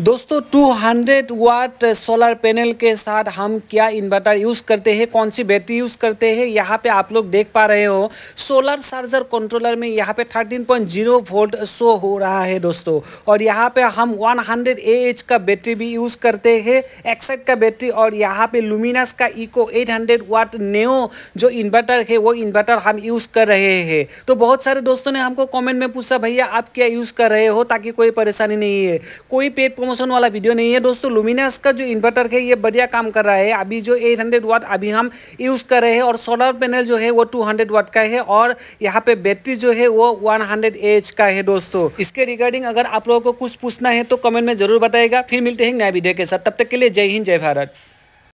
दोस्तों 200 वाट solar panel के साथ हम क्या इन्वर्टर यूज़ करते हैं कौन सी बैटरी यूज़ करते हैं यहाँ पे आप लोग देख पा रहे हो सोलर चार्जर कंट्रोलर में यहाँ पे 13.0 वोल्ट शो हो रहा है दोस्तों और यहाँ पे हम 100 हंड्रेड एच का बैटरी भी यूज़ करते हैं एक्सेट का बैटरी और यहाँ पे लुमिनस का इको हंड्रेड वाट नेो जो इन्वर्टर है वो इन्वर्टर हम यूज़ कर रहे हैं तो बहुत सारे दोस्तों ने हमको कॉमेंट में पूछा भैया आप क्या यूज़ कर रहे हो ताकि कोई परेशानी नहीं है कोई पेट प्रमोशन वाला वीडियो नहीं है दोस्तों लुमिनस का जो इन्वर्टर है ये बढ़िया काम कर रहा है अभी जो 800 हंड्रेड वाट अभी हम यूज़ कर रहे हैं और सोलर पैनल जो है वो 200 हंड्रेड वाट का है और यहाँ पे बैटरी जो है वो 100 हंड्रेड एच का है दोस्तों इसके रिगार्डिंग अगर आप लोगों को कुछ पूछना है तो कमेंट में जरूर बताएगा फिर मिलते हैं नया वीडियो के साथ तब तक के लिए जय हिंद जय भारत